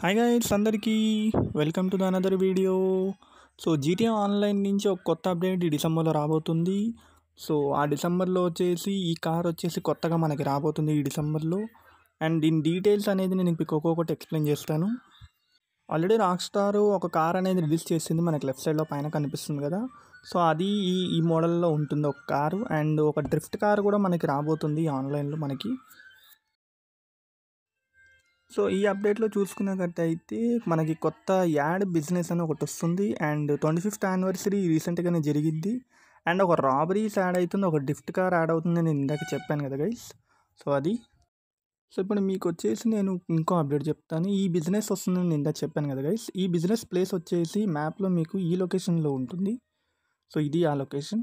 hi guys అందరికీ welcome to the another video so GTA online నుంచి ఒక కొత్త అప్డేట్ ఈ డిసెంబర్లో రాబోతుంది సో ఆ డిసెంబర్లో వచ్చేసి ఈ కార్ వచ్చేసి కొత్తగా మనకి రాబోతుంది ఈ డిసెంబర్లో అండ్ దీని డీటెయిల్స్ అనేది నేను మీకు ఒక్కొక్కటి ఎక్స్ప్లెయిన్ చేస్తాను ఆల్రెడీ రాక్ స్టార్ ఒక కార్ అనేది రిలీజ్ చేసింది మనకి లెఫ్ట్ సైడ్లో పైన కనిపిస్తుంది కదా సో అది ఈ ఈ మోడల్లో ఉంటుంది ఒక కారు అండ్ ఒక డ్రిఫ్ట్ కార్ కూడా మనకి రాబోతుంది ఆన్లైన్లో మనకి సో ఈ అప్డేట్లో చూసుకున్నట్టయితే మనకి కొత్త యాడ్ బిజినెస్ అని ఒకటి వస్తుంది అండ్ ట్వంటీ ఫిఫ్త్ యానివర్సరీ రీసెంట్గానే జరిగింది అండ్ ఒక రాబరీస్ యాడ్ అవుతుంది ఒక గిఫ్ట్ కార్ యాడ్ అవుతుంది నేను ఇందాక చెప్పాను కదా గైస్ సో అది సో ఇప్పుడు మీకు వచ్చేసి నేను ఇంకో అప్డేట్ చెప్తాను ఈ బిజినెస్ వస్తుందని నేను ఇందాక చెప్పాను కదా గైస్ ఈ బిజినెస్ ప్లేస్ వచ్చేసి మ్యాప్లో మీకు ఈ లొకేషన్లో ఉంటుంది సో ఇది ఆ లొకేషన్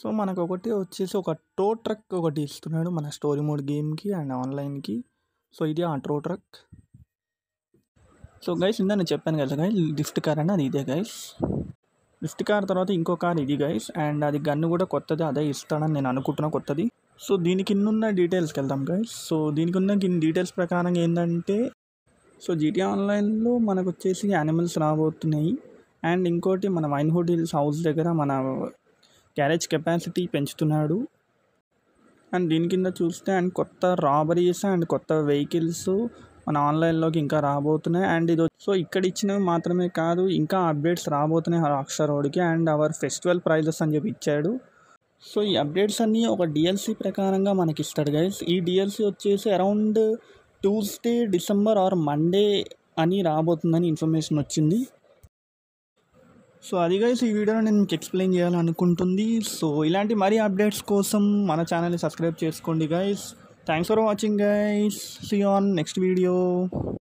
సో మనకు ఒకటి వచ్చేసి ఒక టో ట్రక్ ఒకటి ఇస్తున్నాడు మన స్టోరీ మోడ్ గేమ్కి అండ్ ఆన్లైన్కి సో ఇది ఆటో ట్రక్ సో గైస్ ఇందా నేను చెప్పాను కదా గైస్ లిఫ్ట్ కార్ అని అది ఇదే గైస్ లిఫ్ట్ కార్ తర్వాత ఇంకో కార్ ఇది గైస్ అండ్ అది గన్ను కూడా కొత్తది అదే ఇస్తాడని నేను అనుకుంటున్నా కొత్తది సో దీని కింద ఉన్న డీటెయిల్స్కి వెళ్దాం గైస్ సో దీనికి ఉన్న కింద డీటెయిల్స్ ప్రకారం ఏంటంటే సో జీటీ ఆన్లైన్లో మనకు వచ్చేసి యానిమల్స్ రాబోతున్నాయి అండ్ ఇంకోటి మన వైన్ హిల్స్ హౌస్ దగ్గర మన క్యారేజ్ కెపాసిటీ పెంచుతున్నాడు అండ్ దీని కింద చూస్తే అండ్ కొత్త రాబరీస్ అండ్ కొత్త వెహికల్స్ మన ఆన్లైన్లోకి ఇంకా రాబోతున్నాయి అండ్ ఇది సో ఇక్కడ ఇచ్చినవి మాత్రమే కాదు ఇంకా అప్డేట్స్ రాబోతున్నాయి రాక్షా రోడ్కి అండ్ అవర్ ఫెస్టివల్ ప్రైజెస్ అని చెప్పి ఇచ్చాడు సో ఈ అప్డేట్స్ అన్నీ ఒక డిఎల్సీ ప్రకారంగా మనకి ఇస్తాడు గైస్ ఈ డిఎల్సీ వచ్చేసి around Tuesday December or Monday అని రాబోతుందని ఇన్ఫర్మేషన్ వచ్చింది సో అది గైస్ ఈ వీడియోలో నేను మీకు ఎక్స్ప్లెయిన్ చేయాలనుకుంటుంది సో ఇలాంటి మరీ అప్డేట్స్ కోసం మన ఛానల్ని సబ్స్క్రైబ్ చేసుకోండి guys thanks for watching guys see on next video